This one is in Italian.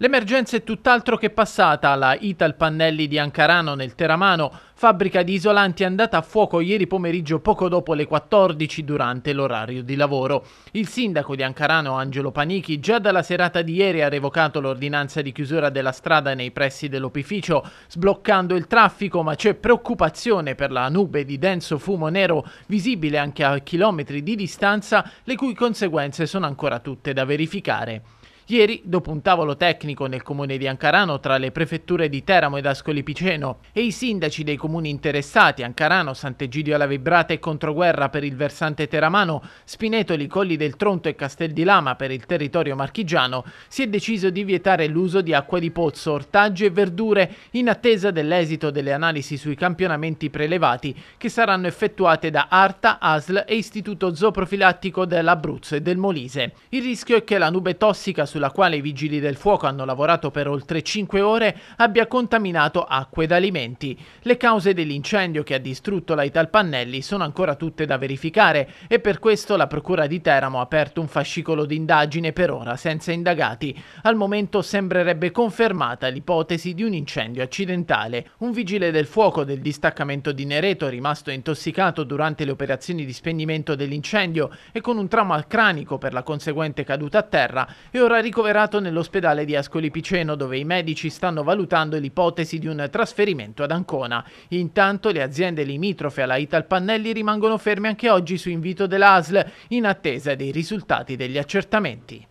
L'emergenza è tutt'altro che passata. La Ital Pannelli di Ancarano nel Teramano, fabbrica di isolanti, è andata a fuoco ieri pomeriggio poco dopo le 14 durante l'orario di lavoro. Il sindaco di Ancarano, Angelo Panichi, già dalla serata di ieri ha revocato l'ordinanza di chiusura della strada nei pressi dell'opificio, sbloccando il traffico, ma c'è preoccupazione per la nube di denso fumo nero visibile anche a chilometri di distanza, le cui conseguenze sono ancora tutte da verificare. Ieri, dopo un tavolo tecnico nel comune di Ancarano tra le prefetture di Teramo ed Ascoli Piceno e i sindaci dei comuni interessati Ancarano, Sant'Egidio alla Vibrata e Controguerra per il versante teramano, Spinetoli, Colli del Tronto e Castel di Lama per il territorio marchigiano, si è deciso di vietare l'uso di acqua di pozzo, ortaggi e verdure in attesa dell'esito delle analisi sui campionamenti prelevati che saranno effettuate da Arta, ASL e Istituto Zooprofilattico dell'Abruzzo e del Molise. Il rischio è che la nube tossica su sulla quale i vigili del fuoco hanno lavorato per oltre 5 ore, abbia contaminato acqua ed alimenti. Le cause dell'incendio che ha distrutto la Italpannelli sono ancora tutte da verificare e per questo la Procura di Teramo ha aperto un fascicolo di indagine per ora senza indagati. Al momento sembrerebbe confermata l'ipotesi di un incendio accidentale. Un vigile del fuoco del distaccamento di Nereto rimasto intossicato durante le operazioni di spegnimento dell'incendio e con un trauma cranico per la conseguente caduta a terra è ora ricoverato nell'ospedale di Ascoli Piceno dove i medici stanno valutando l'ipotesi di un trasferimento ad Ancona. Intanto le aziende limitrofe alla Italpannelli rimangono ferme anche oggi su invito dell'ASL in attesa dei risultati degli accertamenti.